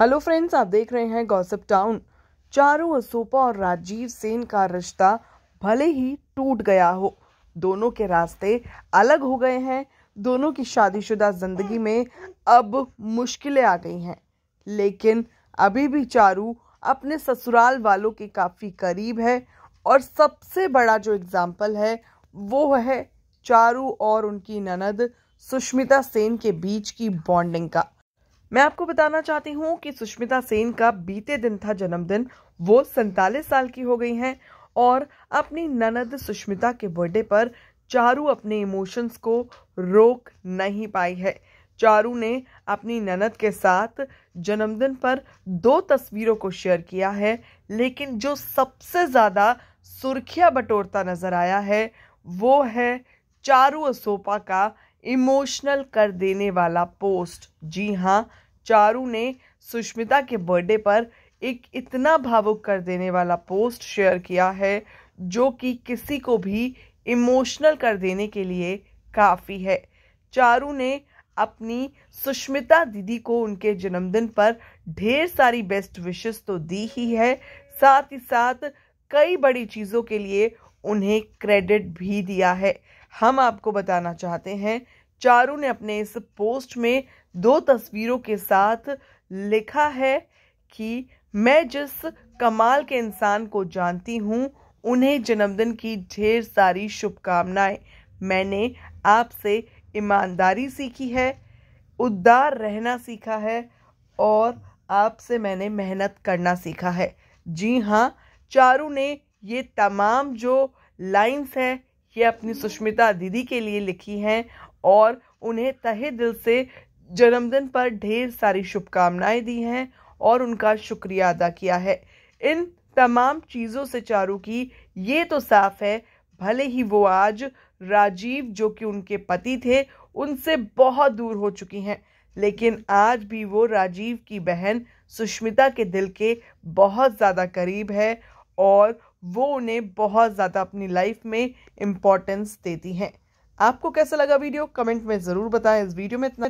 hello friends आप देख रहे हैं गॉसिप टाउन चारू असूपा और राजीव सेन का रिश्ता भले ही टूट गया हो दोनों के रास्ते अलग हो गए हैं दोनों की शादीशुदा ज़िंदगी में अब मुश्किलें आ गई हैं लेकिन अभी भी चारू अपने ससुराल वालों के काफ़ी करीब है और सबसे बड़ा जो एग्ज़ाम्पल है वो है चारू और उनकी ननद सुष्मिता सेन के बीच की बॉन्डिंग का मैं आपको बताना चाहती हूँ कि सुष्मिता सेन का बीते दिन था जन्मदिन वो सैतालीस साल की हो गई हैं और अपनी ननद सुष्मिता के बर्थडे पर चारू अपने इमोशंस को रोक नहीं पाई है चारू ने अपनी ननद के साथ जन्मदिन पर दो तस्वीरों को शेयर किया है लेकिन जो सबसे ज़्यादा सुर्खियाँ बटोरता नज़र आया है वो है चारू असोपा का इमोशनल कर देने वाला पोस्ट जी हाँ चारू ने सुष्मिता के बर्थडे पर एक इतना भावुक कर देने वाला पोस्ट शेयर किया है जो कि किसी को भी इमोशनल कर देने के लिए काफ़ी है चारू ने अपनी सुष्मिता दीदी को उनके जन्मदिन पर ढेर सारी बेस्ट विशेस तो दी ही है साथ ही साथ कई बड़ी चीज़ों के लिए उन्हें क्रेडिट भी दिया है हम आपको बताना चाहते हैं चारू ने अपने इस पोस्ट में दो तस्वीरों के साथ लिखा है कि मैं जिस कमाल के इंसान को जानती हूँ उन्हें जन्मदिन की ढेर सारी शुभकामनाएं मैंने आपसे ईमानदारी सीखी है उदार रहना सीखा है और आपसे मैंने मेहनत करना सीखा है जी हाँ चारू ने ये तमाम जो लाइंस हैं ये अपनी सुष्मिता दीदी के लिए लिखी हैं और उन्हें तहे दिल से जन्मदिन पर ढेर सारी शुभकामनाएं दी हैं और उनका शुक्रिया अदा किया है इन तमाम चीज़ों से चारू की ये तो साफ है भले ही वो आज राजीव जो कि उनके पति थे उनसे बहुत दूर हो चुकी हैं लेकिन आज भी वो राजीव की बहन सुष्मिता के दिल के बहुत ज़्यादा करीब है और वो उन्हें बहुत ज़्यादा अपनी लाइफ में इम्पोर्टेंस देती हैं आपको कैसा लगा वीडियो कमेंट में ज़रूर बताएं इस वीडियो में इतना